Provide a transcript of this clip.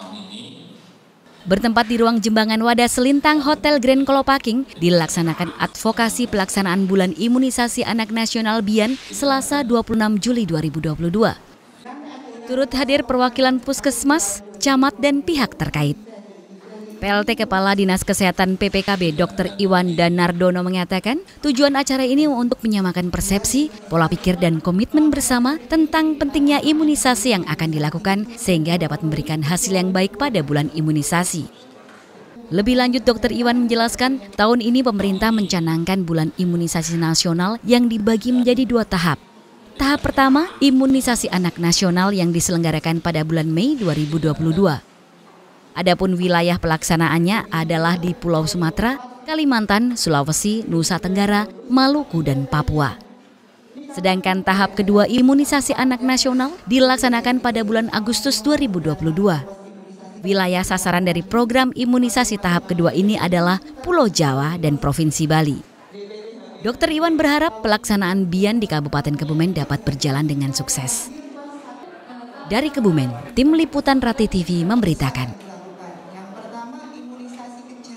tahun ini. Bertempat di ruang Jembangan Wadah Selintang Hotel Grand Kolopaking, dilaksanakan advokasi pelaksanaan Bulan Imunisasi Anak Nasional BIAN Selasa 26 Juli 2022. Turut hadir perwakilan puskesmas, camat, dan pihak terkait. PLT Kepala Dinas Kesehatan PPKB Dr. Iwan Danardono mengatakan, tujuan acara ini untuk menyamakan persepsi, pola pikir dan komitmen bersama tentang pentingnya imunisasi yang akan dilakukan sehingga dapat memberikan hasil yang baik pada bulan imunisasi. Lebih lanjut, Dr. Iwan menjelaskan, tahun ini pemerintah mencanangkan bulan imunisasi nasional yang dibagi menjadi dua tahap. Tahap pertama, imunisasi anak nasional yang diselenggarakan pada bulan Mei 2022. Adapun wilayah pelaksanaannya adalah di Pulau Sumatera, Kalimantan, Sulawesi, Nusa Tenggara, Maluku, dan Papua. Sedangkan tahap kedua imunisasi anak nasional dilaksanakan pada bulan Agustus 2022. Wilayah sasaran dari program imunisasi tahap kedua ini adalah Pulau Jawa dan Provinsi Bali. Dokter Iwan berharap pelaksanaan BIAN di Kabupaten Kebumen dapat berjalan dengan sukses. Dari Kebumen, Tim Liputan Rati TV memberitakan.